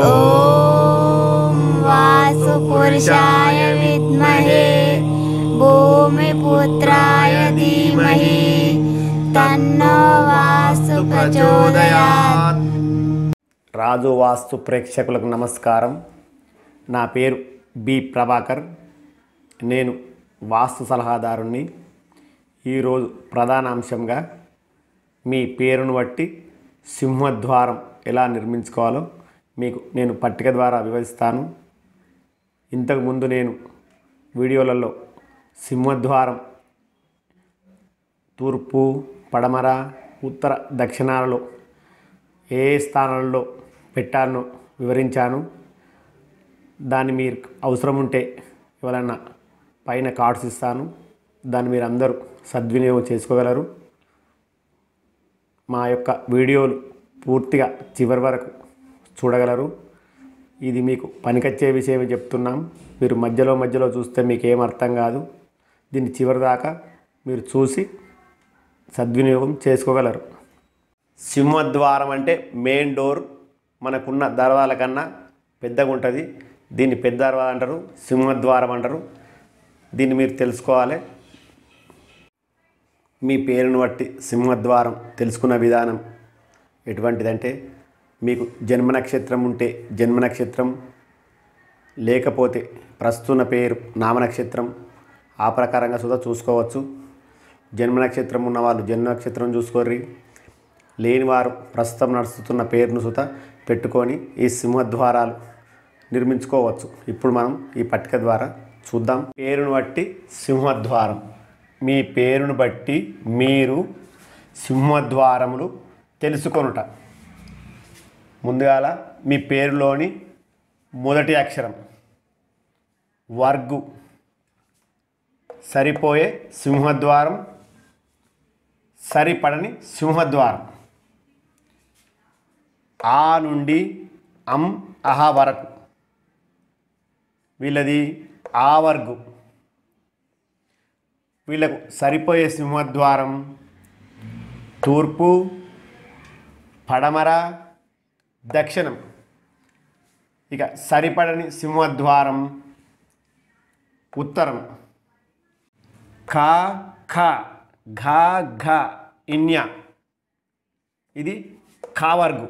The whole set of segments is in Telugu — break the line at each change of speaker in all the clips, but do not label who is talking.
ॐ वासुपुरुषाय భూమి भूमिपुत्राय धीमहि तन्नो వాస్తు ప్రచోదయాత్ రాజు వాస్తు ప్రేక్షకులకు నమస్కారం నా పేరు బి ప్రభాకర్ నేను వాస్తు సలహాదారుణ్ణి ఈరోజు ప్రధాన అంశంగా మీ పేరును బట్టి సింహద్వారం ఎలా నిర్మించుకోవాలో మీకు నేను పట్టిక ద్వారా వివరిస్తాను ఇంతకుముందు నేను వీడియోలలో సింహద్వారం తూర్పు పడమర ఉత్తర దక్షిణాలలో ఏ స్థానాలలో పెట్టాలనో వివరించాను దాన్ని మీరు అవసరం ఉంటే ఎవరన్నా పైన కార్డ్స్ ఇస్తాను దాన్ని మీరు అందరూ సద్వినియోగం చేసుకోగలరు మా యొక్క వీడియోలు పూర్తిగా చివరి వరకు చూడగలరు ఇది మీకు పనికొచ్చే విషయమే చెప్తున్నాం మీరు మధ్యలో మధ్యలో చూస్తే మీకు ఏం అర్థం కాదు దీన్ని చివరిదాకా మీరు చూసి సద్వినియోగం చేసుకోగలరు సింహద్వారం అంటే మెయిన్ డోర్ మనకున్న దర్వాల కన్నా పెద్దగా ఉంటుంది దీన్ని పెద్ద దర్వాలు అంటారు సింహద్వారం అంటారు దీన్ని మీరు తెలుసుకోవాలి మీ పేరును బట్టి సింహద్వారం తెలుసుకున్న విధానం ఎటువంటిదంటే మీకు జన్మ నక్షత్రం ఉంటే జన్మ నక్షత్రం లేకపోతే ప్రస్తుత పేరు నామ నక్షత్రం ఆ ప్రకారంగా సుధా చూసుకోవచ్చు జన్మ నక్షత్రం ఉన్నవాళ్ళు జన్మ నక్షత్రం చూసుకోర్రి లేనివారు ప్రస్తుతం నడుస్తున్న పేరును సుత పెట్టుకొని ఈ సింహద్వారాలు నిర్మించుకోవచ్చు ఇప్పుడు మనం ఈ పట్టిక ద్వారా చూద్దాం పేరును బట్టి సింహద్వారం మీ పేరును బట్టి మీరు సింహద్వారములు తెలుసుకొనుట ముందుగాల మీ పేరులోని మొదటి అక్షరం వర్గు సరిపోయే సింహద్వారం సరిపడని సింహద్వారం ఆ నుండి అం అహ వరకు వీళ్ళది ఆ వర్గు వీళ్ళకు సరిపోయే సింహద్వారం తూర్పు పడమర దక్షిణం ఇక సరిపడని సింహద్వారం ఉత్తరం ఖ ఖ ఘ ఇన్య ఇది ఖావర్గు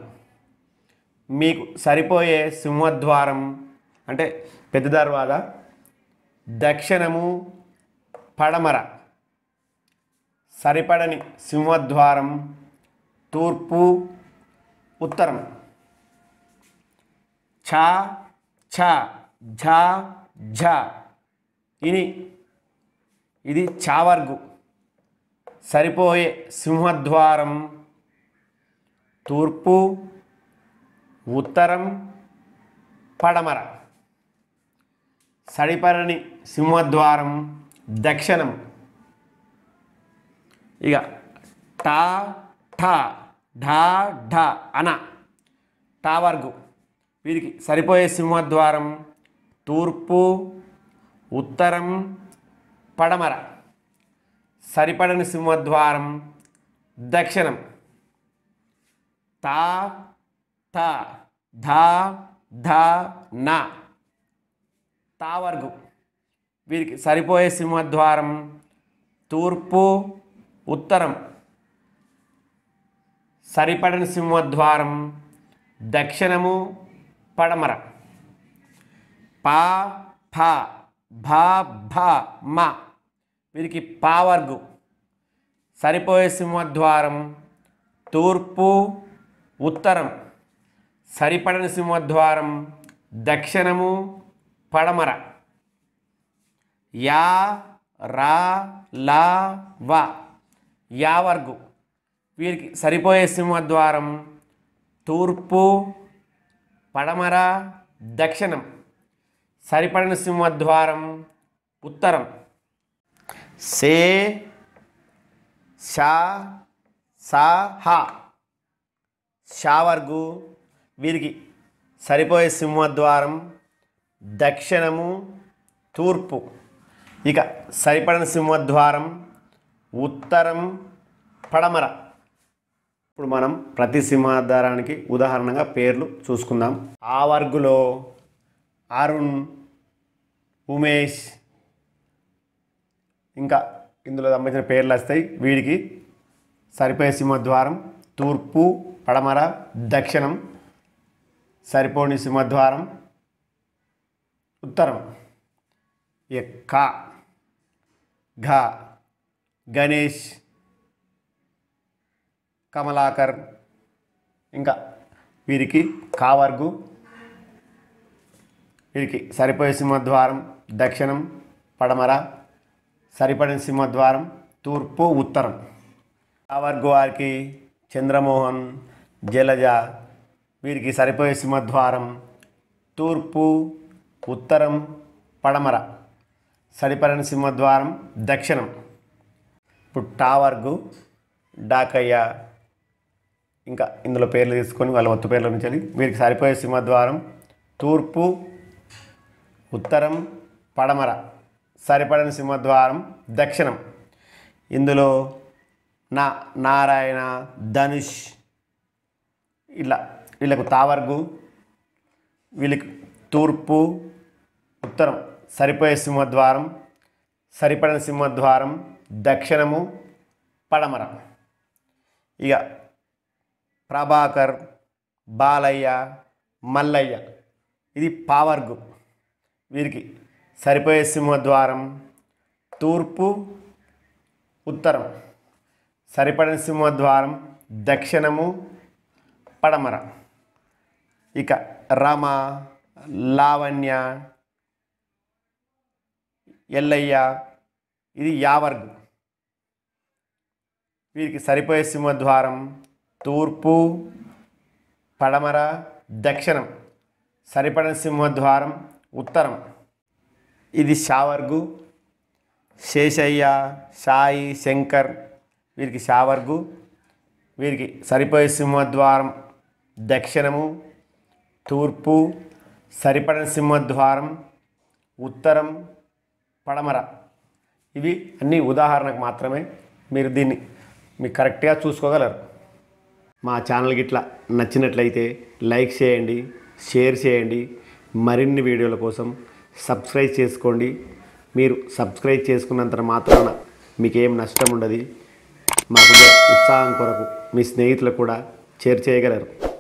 మీకు సరిపోయే సింహద్వారం అంటే పెద్ద తర్వాత దక్షిణము పడమర సరిపడని సింహద్వారం తూర్పు ఉత్తరం ఛ ఛ ఝ ఝ ఇని ఇది చావర్గు సరిపోయే సింహద్వారం తూర్పు ఉత్తరం పడమర సడిపరని సింహద్వారం దక్షిణం ఇక టా ఠా ఢా ఢ అన టావర్గు వీరికి సరిపోయే సింహద్వారం తూర్పు ఉత్తరం పడమర సరిపడని సింహద్వారం దక్షిణం తా తా ధా ధా నా తా వర్గు వీరికి సరిపోయే సింహద్వారం తూర్పు ఉత్తరం సరిపడని సింహద్వారం దక్షిణము పడమర పా ఫ భ భ మ వీరికి పావర్గు సరిపోయే సింహద్వారం తూర్పు ఉత్తరం సరిపడని సింహద్వారం దక్షిణము పడమర యా రా లా వ యావర్గు వీరికి సరిపోయే సింహద్వారం తూర్పు పడమర దక్షిణం సరిపడిన సింహద్వారం ఉత్తరం సే షా సా హా షావర్గు వీరికి సరిపోయే సింహద్వారం దక్షిణము తూర్పు ఇక సరిపడిన సింహద్వారం ఉత్తరం పడమర ఇప్పుడు మనం ప్రతి సింహాధారానికి ఉదాహరణగా పేర్లు చూసుకుందాం ఆ వర్గులో అరుణ్ ఉమేష్ ఇంకా ఇందులో సంబంధించిన పేర్లు వస్తాయి వీడికి సరిపోయే సింహద్వారం తూర్పు పడమర దక్షిణం సరిపోని సింహద్వారం ఉత్తరం ఎక్క ఘ గణేష్ కమలాకర్ ఇంకా వీరికి కావర్గు వీరికి సరిపోయే సింహద్వారం దక్షిణం పడమర సరిపడిన సింహద్వారం తూర్పు ఉత్తరం కావర్గు వారికి చంద్రమోహన్ జలజ వీరికి సరిపోయే సింహద్వారం తూర్పు ఉత్తరం పడమర సరిపడిన సింహద్వారం దక్షిణం ఇప్పుడు టావర్గు డాకయ్య ఇంకా ఇందులో పేర్లు తీసుకొని వాళ్ళ మొత్తం పేర్లు ఉంచాలి వీరికి సరిపోయే సింహద్వారం తూర్పు ఉత్తరం పడమర సరిపడని సింహద్వారం దక్షిణం ఇందులో నా నారాయణ ధనుష్ ఇలా వీళ్ళకు తావర్గు వీళ్ళకి తూర్పు ఉత్తరం సరిపోయే సింహద్వారం సరిపడని సింహద్వారం దక్షిణము పడమర ఇక ప్రభాకర్ బాలయ్య మల్లయ్య ఇది పావర్గు వీరికి సరిపోయే సింహద్వారం తూర్పు ఉత్తరం సరిపడిన సింహద్వారం దక్షిణము పడమర ఇక రమ లావణ్య ఎల్లయ్య ఇది యావర్గు వీరికి సరిపోయే సింహద్వారం తూర్పు పడమర దక్షిణం సరిపడ సింహద్వారం ఉత్తరం ఇది షావర్గు శేషయ్య సాయి శంకర్ వీరికి షావర్గు వీరికి సరిపోయే సింహద్వారం దక్షిణము తూర్పు సరిపడని సింహద్వారం ఉత్తరం పడమర ఇవి అన్నీ ఉదాహరణకు మాత్రమే మీరు దీన్ని మీరు కరెక్ట్గా చూసుకోగలరు మా ఛానల్ గిట్ల నచ్చినట్లయితే లైక్ చేయండి షేర్ చేయండి మరిన్ని వీడియోల కోసం సబ్స్క్రైబ్ చేసుకోండి మీరు సబ్స్క్రైబ్ చేసుకున్నంత మాత్రాన మీకేం నష్టం ఉండదు మాకు ఉత్సాహం కొరకు మీ స్నేహితులకు కూడా షేర్ చేయగలరు